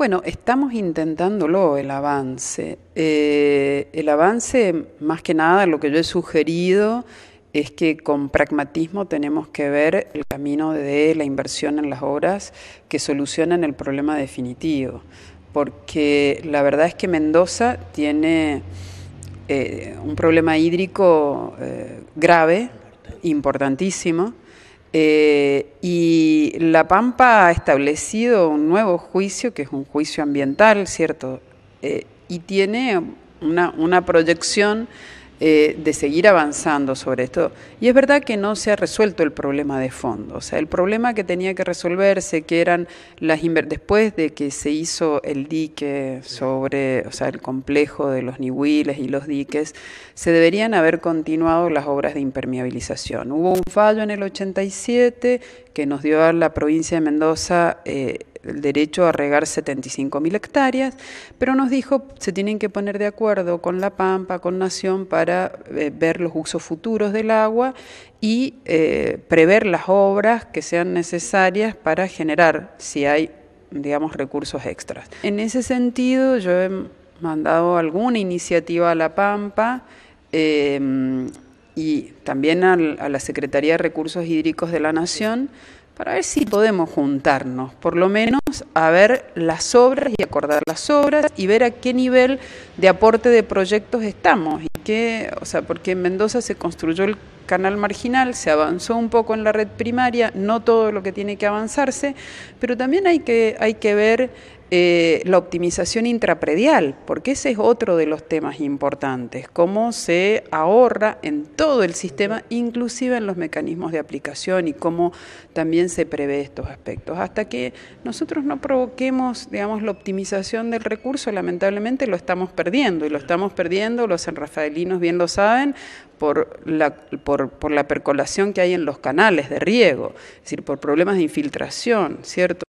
Bueno, estamos intentándolo, el avance. Eh, el avance, más que nada, lo que yo he sugerido es que con pragmatismo tenemos que ver el camino de la inversión en las obras que solucionan el problema definitivo, porque la verdad es que Mendoza tiene eh, un problema hídrico eh, grave, importantísimo, eh, y La Pampa ha establecido un nuevo juicio, que es un juicio ambiental, ¿cierto? Eh, y tiene una, una proyección eh, de seguir avanzando sobre esto. Y es verdad que no se ha resuelto el problema de fondo, o sea, el problema que tenía que resolverse, que eran las después de que se hizo el dique sobre, o sea, el complejo de los niwiles y los diques, se deberían haber continuado las obras de impermeabilización. Hubo un fallo en el 87 que nos dio a la provincia de Mendoza eh, el derecho a regar 75.000 hectáreas, pero nos dijo se tienen que poner de acuerdo con la Pampa, con Nación, para eh, ver los usos futuros del agua y eh, prever las obras que sean necesarias para generar, si hay, digamos, recursos extras. En ese sentido, yo he mandado alguna iniciativa a la Pampa. Em, y también a la Secretaría de Recursos Hídricos de la Nación para ver si podemos juntarnos, por lo menos a ver las obras y acordar las obras y ver a qué nivel de aporte de proyectos estamos. Y qué, o sea, porque en Mendoza se construyó el canal marginal, se avanzó un poco en la red primaria, no todo lo que tiene que avanzarse, pero también hay que, hay que ver eh, la optimización intrapredial, porque ese es otro de los temas importantes, cómo se ahorra en todo el sistema, inclusive en los mecanismos de aplicación y cómo también se prevé estos aspectos. Hasta que nosotros no provoquemos, digamos, la optimización del recurso, lamentablemente lo estamos perdiendo y lo estamos perdiendo, los sanrafaelinos bien lo saben, por la, por, por la percolación que hay en los canales de riego, es decir, por problemas de infiltración, ¿cierto?